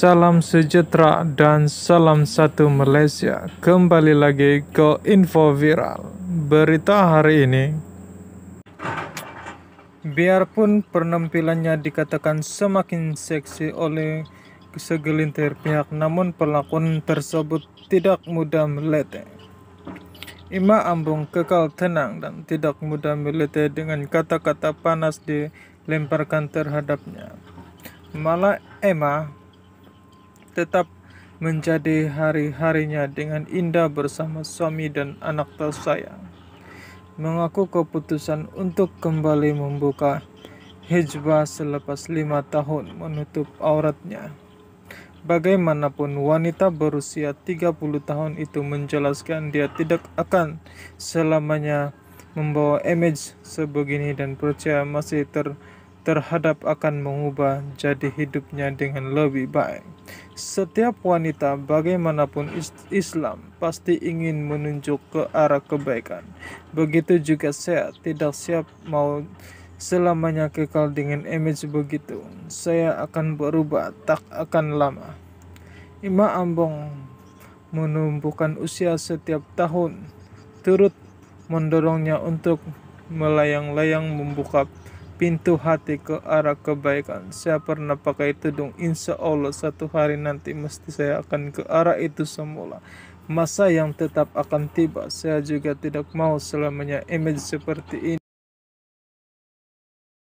Salam sejahtera dan salam satu Malaysia. Kembali lagi ke info viral. Berita hari ini Biarpun penampilannya dikatakan semakin seksi oleh segelintir pihak, namun perlakuan tersebut tidak mudah meleteh. Ima Ambung kekal tenang dan tidak mudah meleteh dengan kata-kata panas dilemparkan terhadapnya. Malah Emma tetap menjadi hari-harinya dengan indah bersama suami dan anak tersayang. Mengaku keputusan untuk kembali membuka hijbah selepas lima tahun menutup auratnya. Bagaimanapun wanita berusia 30 tahun itu menjelaskan dia tidak akan selamanya membawa image sebegini dan percaya masih ter terhadap akan mengubah jadi hidupnya dengan lebih baik. Setiap wanita bagaimanapun Islam pasti ingin menunjuk ke arah kebaikan. Begitu juga saya tidak siap mau selamanya kekal dengan image begitu. Saya akan berubah tak akan lama. Ima Ambong menumbuhkan usia setiap tahun turut mendorongnya untuk melayang-layang membuka pintu hati ke arah kebaikan. Saya pernah pakai tudung, insya Allah satu hari nanti mesti saya akan ke arah itu semula. Masa yang tetap akan tiba, saya juga tidak mau selamanya image seperti ini.